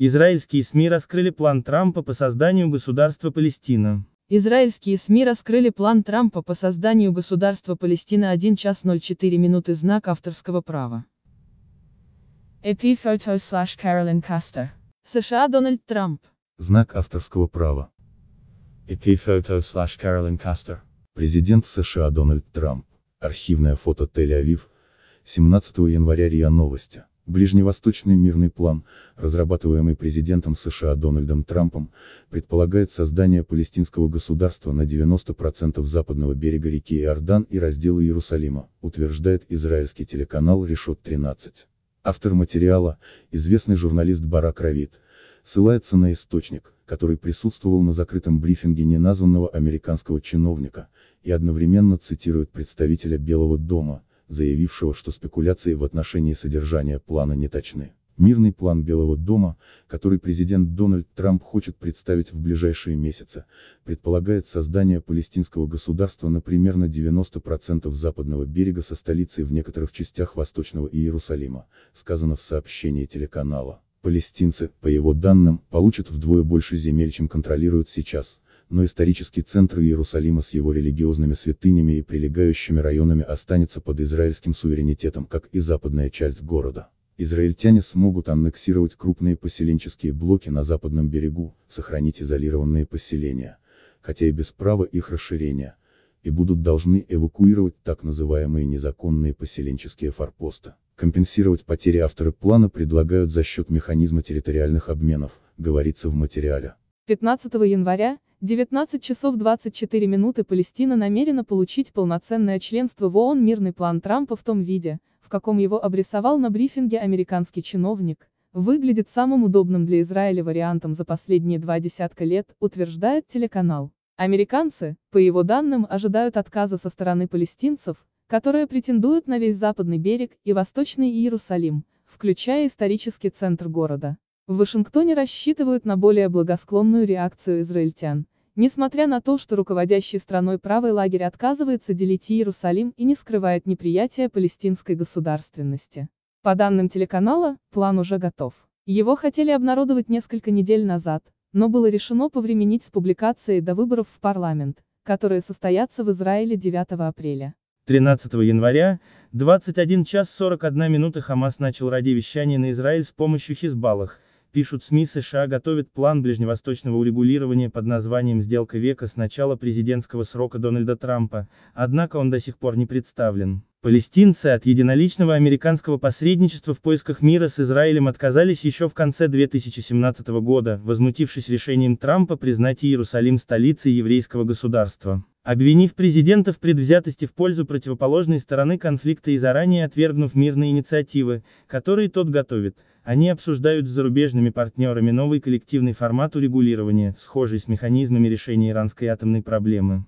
Израильские СМИ раскрыли план Трампа по созданию государства Палестина. Израильские СМИ раскрыли план Трампа по созданию государства Палестина 1 час 04 минуты знак авторского права. AP photo slash США Дональд Трамп. Знак авторского права. AP photo slash Президент США Дональд Трамп. Архивное фото Тель-Авив. 17 января РИА Новости. Ближневосточный мирный план, разрабатываемый президентом США Дональдом Трампом, предполагает создание палестинского государства на 90% западного берега реки Иордан и раздела Иерусалима, утверждает израильский телеканал Решет 13. Автор материала, известный журналист Барак Равид, ссылается на источник, который присутствовал на закрытом брифинге неназванного американского чиновника, и одновременно цитирует представителя Белого дома, заявившего, что спекуляции в отношении содержания плана не Мирный план Белого дома, который президент Дональд Трамп хочет представить в ближайшие месяцы, предполагает создание палестинского государства на примерно 90% западного берега со столицей в некоторых частях Восточного Иерусалима, сказано в сообщении телеканала. Палестинцы, по его данным, получат вдвое больше земель, чем контролируют сейчас, но исторический центр Иерусалима с его религиозными святынями и прилегающими районами останется под израильским суверенитетом, как и западная часть города. Израильтяне смогут аннексировать крупные поселенческие блоки на западном берегу, сохранить изолированные поселения, хотя и без права их расширения, и будут должны эвакуировать так называемые незаконные поселенческие форпосты. Компенсировать потери авторы плана предлагают за счет механизма территориальных обменов, говорится в материале. 15 января, 19 часов 24 минуты Палестина намерена получить полноценное членство в ООН мирный план Трампа в том виде, в каком его обрисовал на брифинге американский чиновник, выглядит самым удобным для Израиля вариантом за последние два десятка лет, утверждает телеканал. Американцы, по его данным, ожидают отказа со стороны палестинцев, которые претендуют на весь западный берег и восточный Иерусалим, включая исторический центр города. В Вашингтоне рассчитывают на более благосклонную реакцию израильтян, несмотря на то, что руководящий страной правый лагерь отказывается делить Иерусалим и не скрывает неприятия палестинской государственности. По данным телеканала, план уже готов. Его хотели обнародовать несколько недель назад, но было решено повременить с публикацией до выборов в парламент, которые состоятся в Израиле 9 апреля. 13 января, 21 час 41 минута Хамас начал радиовещание на Израиль с помощью Хизбаллах, Пишут СМИ США готовят план ближневосточного урегулирования под названием «Сделка века» с начала президентского срока Дональда Трампа, однако он до сих пор не представлен. Палестинцы от единоличного американского посредничества в поисках мира с Израилем отказались еще в конце 2017 года, возмутившись решением Трампа признать Иерусалим столицей еврейского государства обвинив президента в предвзятости в пользу противоположной стороны конфликта и заранее отвергнув мирные инициативы, которые тот готовит, они обсуждают с зарубежными партнерами новый коллективный формат урегулирования, схожий с механизмами решения иранской атомной проблемы.